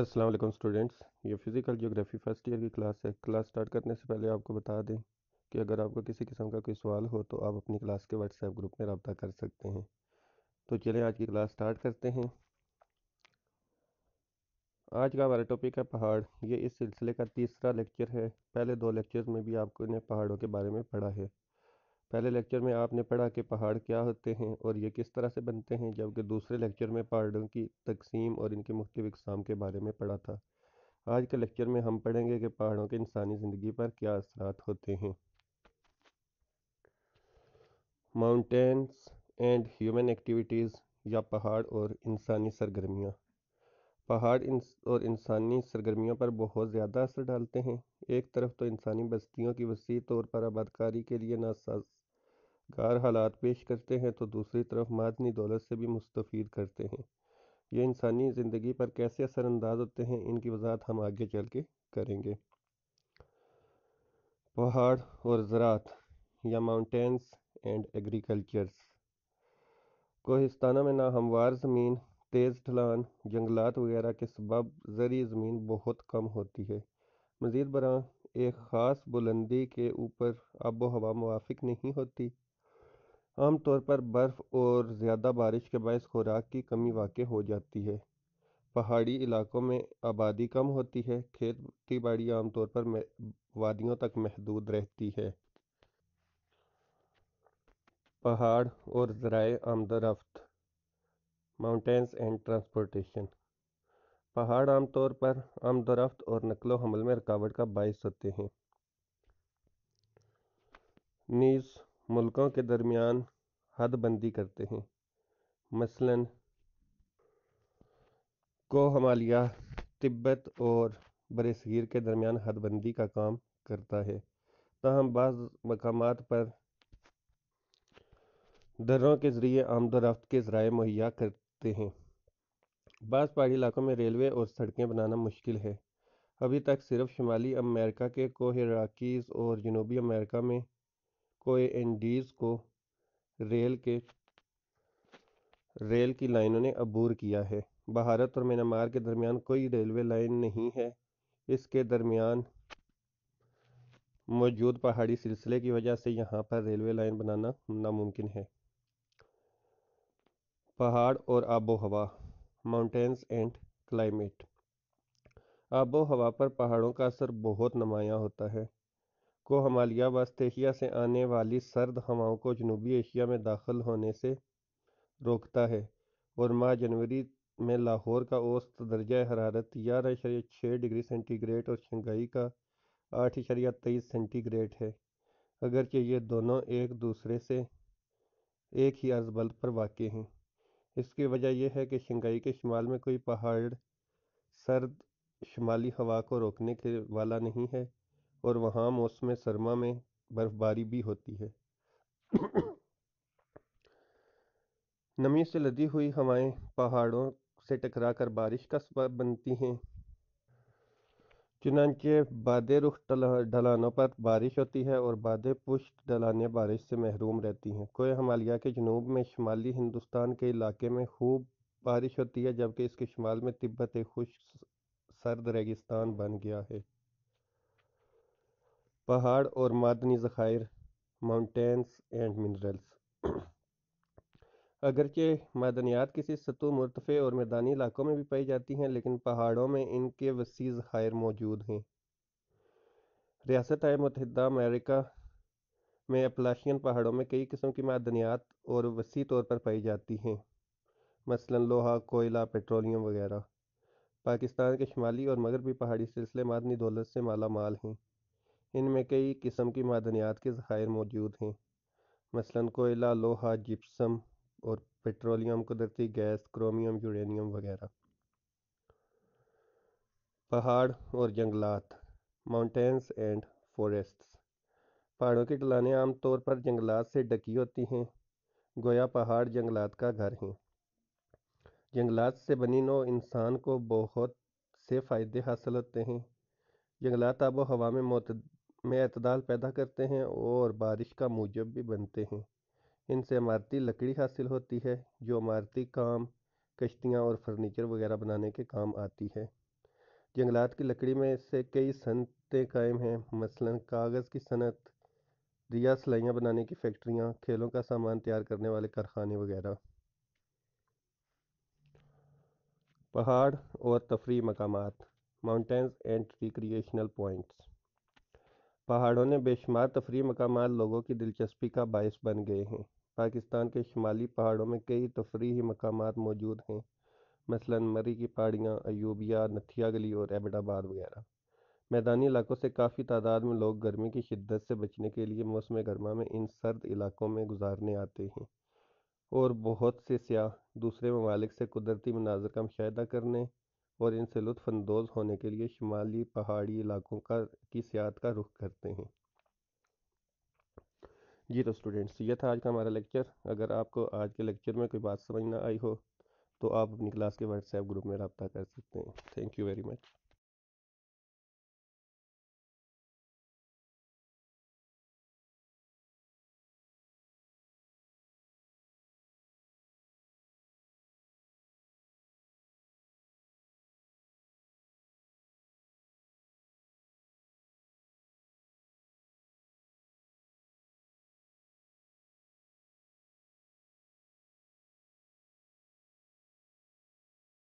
अस्सलाम वालेकुम स्टूडेंट्स ये फिज़िकल ज्योग्राफी फर्स्ट ईयर की क्लास है क्लास स्टार्ट करने से पहले आपको बता दें कि अगर आपको किसी किस्म का कोई सवाल हो तो आप अपनी क्लास के व्हाट्सएप ग्रुप में रबता कर सकते हैं तो चलें आज की क्लास स्टार्ट करते हैं आज का हमारा टॉपिक है पहाड़ ये इस सिलसिले का तीसरा लेक्चर है पहले दो लेक्चर में भी आपको इन्हें पहाड़ों के बारे में पढ़ा है पहले लेक्चर में आपने पढ़ा कि पहाड़ क्या होते हैं और ये किस तरह से बनते हैं जबकि दूसरे लेक्चर में पहाड़ों की तकसीम और इनके मुख्तु इकसाम के बारे में पढ़ा था आज के लेक्चर में हम पढ़ेंगे कि पहाड़ों के इंसानी ज़िंदगी पर क्या असरात होते हैं माउंटेंस एंड ह्यूमन एक्टिविटीज़ या पहाड़ और इंसानी सरगर्मियाँ पहाड़ इंस और इंसानी सरगर्मियों पर बहुत ज़्यादा असर डालते हैं एक तरफ तो इंसानी बस्तियों की वसी तौर पर आबादकारी के लिए नासाज कार हालात पेश करते हैं तो दूसरी तरफ मादनी दौलत से भी मुस्तफ़ करते हैं ये इंसानी ज़िंदगी पर कैसे असरानंदाज होते हैं इनकी वजाहत हम आगे चल के करेंगे पहाड़ और ज़रात या माउंटेंस एंड एग्रीकल्चर्स कोहिस्ताना में नाहमवार ज़मीन तेज़ ढलान जंगलात वगैरह के सबब जरिए ज़मीन बहुत कम होती है मज़ीद बरा एक ख़ास बुलंदी के ऊपर आबो हवा मुआफ़ नहीं होती आमतौर पर बर्फ़ और ज़्यादा बारिश के बायस खुराक की कमी वाक हो जाती है पहाड़ी इलाकों में आबादी कम होती है खेती बाड़ी आमतौर पर वादियों तक महदूद रहती है पहाड़ और ज़राए आमदरफ्त माउंटेंस एंड ट्रांसपोर्टेशन पहाड़ आमतौर पर आमदरफ्त और नकलो हमल में रुकावट का बायस होते हैं नीज़ मुल्कों के दरमियान हदबंदी करते हैं मसलन को हमालिया तिब्बत और बरसर सग़ीर के दरमियान हदबंदी का काम करता है ताहम बाज़ मकाम पर दर्रों के ज़रिए आमदोरफ़्त के ज़राए मुहैया करते हैं बाज़ पहाड़ी इलाकों में रेलवे और सड़कें बनाना मुश्किल है अभी तक सिर्फ शुमाली अमेरिका के कोह और जनूबी अमेरिका में कोए एंडीज को रेल के रेल की लाइनों ने अबूर किया है भारत और म्यांमार के दरमियान कोई रेलवे लाइन नहीं है इसके दरमियान मौजूद पहाड़ी सिलसिले की वजह से यहाँ पर रेलवे लाइन बनाना नामुमकिन है पहाड़ और आबो हवा माउंटेंस एंड क्लाइमेट आबो हवा पर पहाड़ों का असर बहुत नमाया होता है को हमालिया वस्त एशिया से आने वाली सर्द हवाओं को जनूबी एशिया में दाखिल होने से रोकता है और माह जनवरी में लाहौर का औसत दर्जा हरारत ग्यारह इशारिया छः डिग्री सेंटीग्रेड और शंघाई का आठ इशारिया तेईस सेंटीग्रेड है अगरचे ये दोनों एक दूसरे से एक ही अर्ज पर वाक़ हैं इसकी वजह यह है कि शंघाई के शुमाल में कोई पहाड़ सर्द शुमाली हवा को रोकने के वाला नहीं है और वहाँ मौसम सरमा में बर्फ़बारी भी होती है नमी से लदी हुई हवाएं पहाड़ों से टकराकर बारिश का सबब बनती हैं चुनानचे बादे रुख ढलानों पर बारिश होती है और बादे पुष्ट ढलानें बारिश से महरूम रहती हैं कोई हमालिया के जनूब में शुमाली हिंदुस्तान के इलाके में खूब बारिश होती है जबकि इसके शुमाल में तिब्बत एक खुश सर्द रेगिस्तान बन गया है पहाड़ और मादनी ज़ख़ायर माउंटेंस एंड मिनरल्स अगरचे मादनियात किसी सतु मरतफ़े और मैदानी इलाकों में भी पाई जाती हैं लेकिन पहाड़ों में इनके वसी ज़ख़ायर मौजूद हैं रियासत मतहदा अमेरिका में अपलाशियन पहाड़ों में कई किस्म की मादनियात और वसी तौर पर पाई जाती हैं मसला लोहा कोयला पेट्रोलियम वगैरह पाकिस्तान के शुमाली और मगरबी पहाड़ी सिलसिले मादनी दौलत से माला माल हैं इनमें कई किस्म की मदनियात के ज़खायर मौजूद हैं मसलन कोयला लोहा जिप्सम और पेट्रोलियम कुदरती गैस क्रोमियम यूरेनियम वगैरह पहाड़ और जंगलात माउंटेंस एंड फॉरेस्ट्स पहाड़ों की ढलानें आमतौर पर जंगलात से ढकी होती हैं गोया पहाड़ जंगलात का घर हैं जंगलात से बनी नो इंसान को बहुत से फ़ायदे हासिल होते हैं जंगलात आबो हवा में में अतदाल पैदा करते हैं और बारिश का मूजब भी बनते हैं इनसे इमारती लकड़ी हासिल होती है जो इमारती काम कश्तियाँ और फर्नीचर वगैरह बनाने के काम आती है जंगलात की लकड़ी में इससे कई सनतें कायम हैं मसलन कागज़ की सनत दिया सिलाइयाँ बनाने की फैक्ट्रियाँ खेलों का सामान तैयार करने वाले कारखाने वगैरह पहाड़ और तफरी मकाम माउंटेंस एंड रिक्रिएशनल पॉइंट्स पहाड़ों ने बेशुमार तफरी मकाम लोगों की दिलचस्पी का बायस बन गए हैं पाकिस्तान के शुमाली पहाड़ों में कई तफरी मकाम मौजूद हैं मसलन मरी की पहाड़ियाँ अयूबिया नथिया गली और एबडाबाद वगैरह मैदानी इलाकों से काफ़ी तादाद में लोग गर्मी की शिद्दत से बचने के लिए मौसम गर्मा में इन सर्द इलाकों में गुजारने आते हैं और बहुत से सयाह दूसरे ममालिक से कुदरती मनाजर का मुशाह करने और इनसे लुफ़ानंदोज़ होने के लिए शुमाली पहाड़ी इलाकों का की सियात का रुख करते हैं जी तो स्टूडेंट्स ये था आज का हमारा लेक्चर अगर आपको आज के लेक्चर में कोई बात समझ ना आई हो तो आप अपनी क्लास के व्हाट्सएप ग्रुप में रबता कर सकते हैं थैंक यू वेरी मच